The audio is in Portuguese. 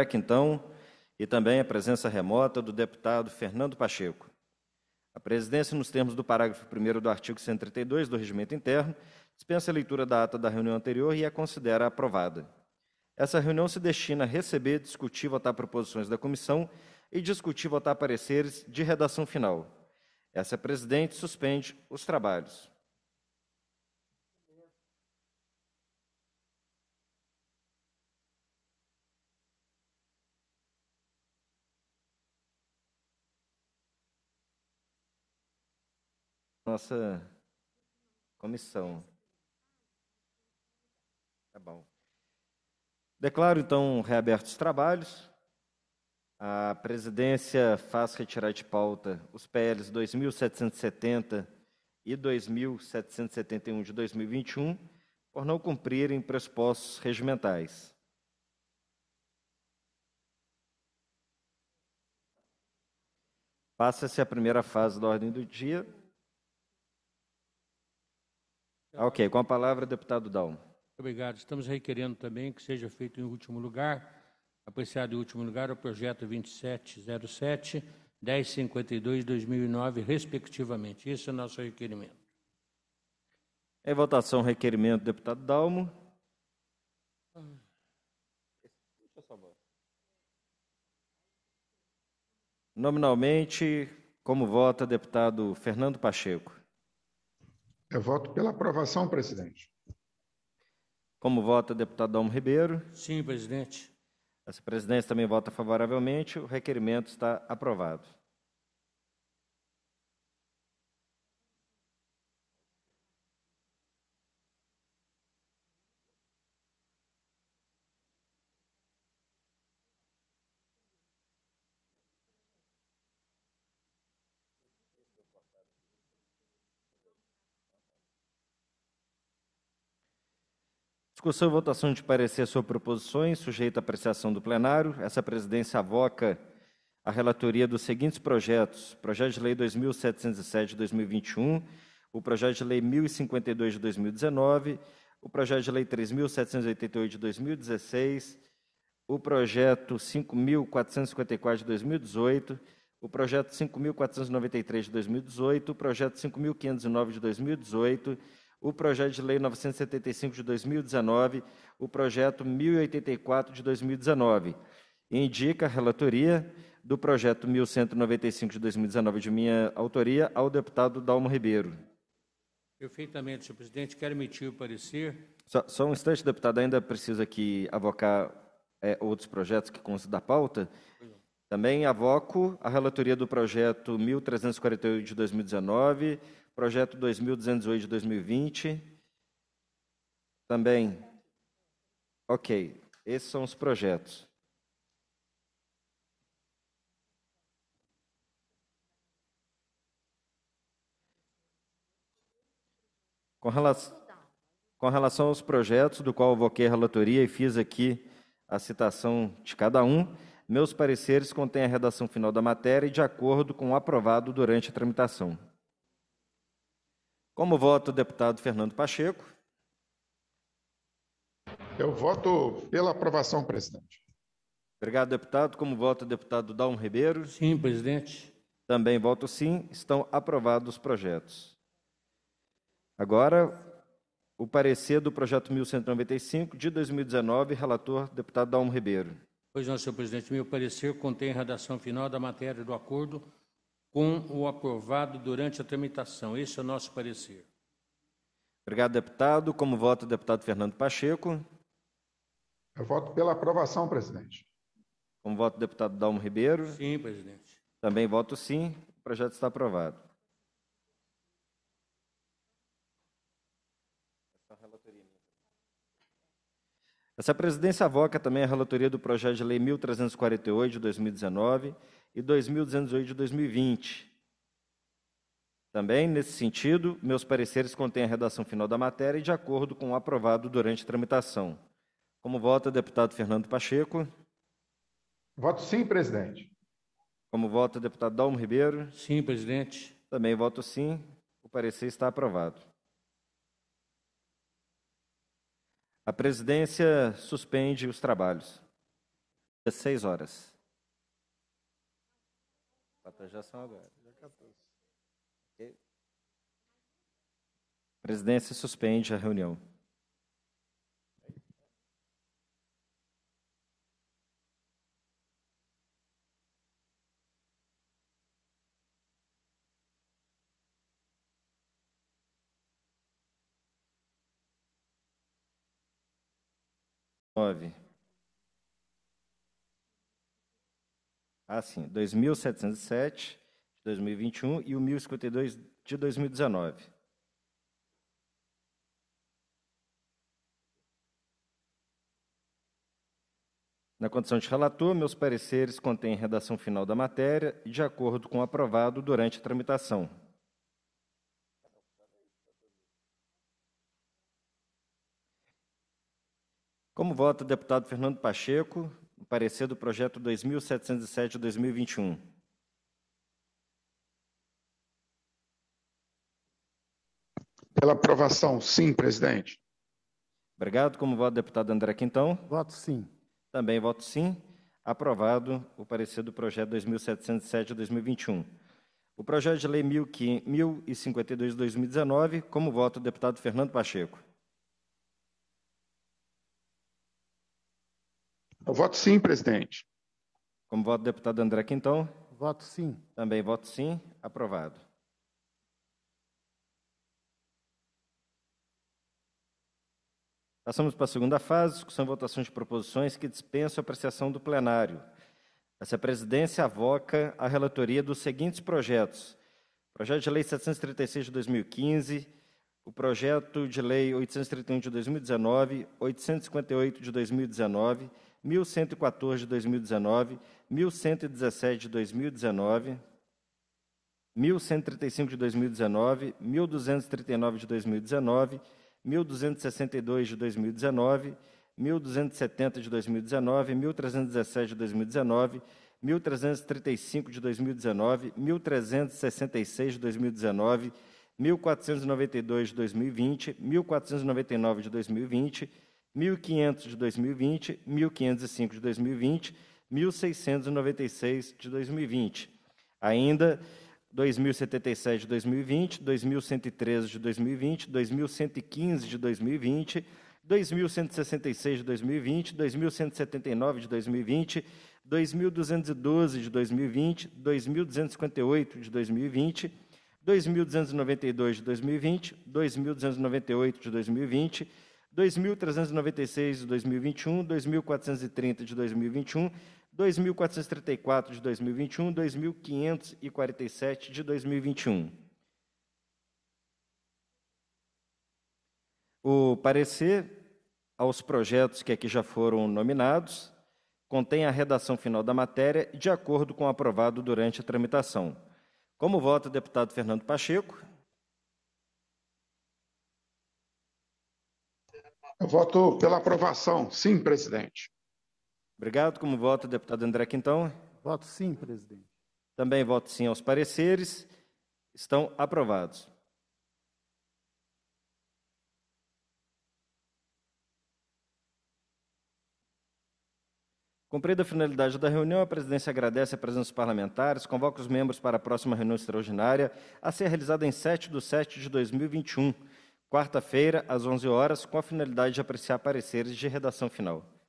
André Quintão e também a presença remota do deputado Fernando Pacheco. A presidência, nos termos do parágrafo 1 do artigo 132 do Regimento Interno, dispensa a leitura da ata da reunião anterior e a considera aprovada. Essa reunião se destina a receber, discutir, votar proposições da comissão e discutir, votar pareceres de redação final. Essa é presidente suspende os trabalhos. nossa comissão. Tá bom. Declaro, então, reabertos os trabalhos. A presidência faz retirar de pauta os PLs 2770 e 2771 de 2021 por não cumprirem pressupostos regimentais. Passa-se a primeira fase da ordem do dia, Tá ok, com a palavra, deputado Dalmo. Obrigado. Estamos requerendo também que seja feito em último lugar, apreciado em último lugar, o projeto 2707, 1052 e 2009, respectivamente. Esse é o nosso requerimento. Em votação, requerimento, deputado Dalmo. Nominalmente, como vota deputado Fernando Pacheco? Eu voto pela aprovação, presidente. Como vota o deputado Dalmo Ribeiro? Sim, presidente. A presidência também vota favoravelmente. O requerimento está aprovado. Discussão e votação de parecer sobre proposições, sujeita à apreciação do plenário. Essa presidência avoca a relatoria dos seguintes projetos: Projeto de Lei 2707 de 2021, o Projeto de Lei 1052 de 2019, o Projeto de Lei 3788 de 2016, o Projeto 5454 de 2018, o Projeto 5493 de 2018, o Projeto 5509 de 2018 o projeto de lei 975 de 2019, o projeto 1084 de 2019. indica a relatoria do projeto 1195 de 2019 de minha autoria ao deputado Dalmo Ribeiro. Perfeitamente, senhor presidente. Quero emitir o parecer. Só, só um instante, deputado. Ainda preciso aqui avocar é, outros projetos que constam da pauta. Também avoco a relatoria do projeto 1348 de 2019 projeto 2208 de 2020. Também. Ok, esses são os projetos. Com relação, com relação, aos projetos, do qual voquei a relatoria e fiz aqui a citação de cada um, meus pareceres contêm a redação final da matéria e de acordo com o aprovado durante a tramitação. Como voto, o deputado Fernando Pacheco? Eu voto pela aprovação, presidente. Obrigado, deputado. Como voto, o deputado Dalmo Ribeiro? Sim, presidente. Também voto sim. Estão aprovados os projetos. Agora, o parecer do projeto 1195 de 2019, relator deputado Dalmo Ribeiro. Pois não, senhor presidente. Meu parecer contém a redação final da matéria do acordo com o aprovado durante a tramitação. Esse é o nosso parecer. Obrigado, deputado. Como vota o deputado Fernando Pacheco? Eu voto pela aprovação, presidente. Como voto o deputado Dalmo Ribeiro? Sim, presidente. Também voto sim. O projeto está aprovado. Essa presidência avoca também a relatoria do projeto de lei 1348 de 2019 e 2208 de 2020. Também, nesse sentido, meus pareceres contêm a redação final da matéria e de acordo com o aprovado durante a tramitação. Como vota deputado Fernando Pacheco? Voto sim, presidente. Como vota deputado Dalmo Ribeiro? Sim, presidente. Também voto sim. O parecer está aprovado. A presidência suspende os trabalhos. 16 horas. 14 já são agora. Já 14. Presidência suspende a reunião. Nove. assim, 2707 de 2021 e o 1052 de 2019. Na condição de relator, meus pareceres contêm redação final da matéria, de acordo com o aprovado durante a tramitação. Como vota o deputado Fernando Pacheco, parecer do projeto 2707-2021. Pela aprovação, sim, presidente. Obrigado. Como voto, deputado André Quintão? Voto sim. Também voto sim. Aprovado o parecer do projeto 2707-2021. O projeto de lei 1052-2019, como voto, deputado Fernando Pacheco. Eu voto sim, presidente. Como voto deputado André Quintão? Voto sim. Também voto sim. Aprovado. Passamos para a segunda fase, discussão e votação de proposições que dispensam a apreciação do plenário. Essa presidência avoca a relatoria dos seguintes projetos. Projeto de Lei 736 de 2015, o Projeto de Lei 831 de 2019, 858 de 2019 1114 de 2019, 1117 de 2019, 1135 de 2019, 1239 de 2019, 1262 de 2019, 1270 de 2019, 1317 de 2019, 1335 de 2019, 1366 de 2019, 1492 de 2020, 1499 de 2020, 1500 de 2020, 1505 de 2020, 1696 de 2020. Ainda 2077 de 2020, 2113 de 2020, 2115 de 2020, 2166 de 2020, 2179 de 2020, 2212 de 2020, 2258 de 2020, 2292 de 2020, 2298 de 2020, 2.396 de 2021, 2.430 de 2021, 2.434 de 2021, 2.547 de 2021. O parecer aos projetos que aqui já foram nominados contém a redação final da matéria de acordo com o aprovado durante a tramitação. Como vota o deputado Fernando Pacheco, Eu voto pela aprovação. Sim, presidente. Obrigado. Como voto, deputado André Quintão? Voto sim, presidente. Também voto sim aos pareceres. Estão aprovados. Cumprida a finalidade da reunião, a presidência agradece a presença dos parlamentares, convoca os membros para a próxima reunião extraordinária, a ser realizada em 7 de 7 de 2021 quarta-feira, às 11 horas, com a finalidade de apreciar pareceres de redação final.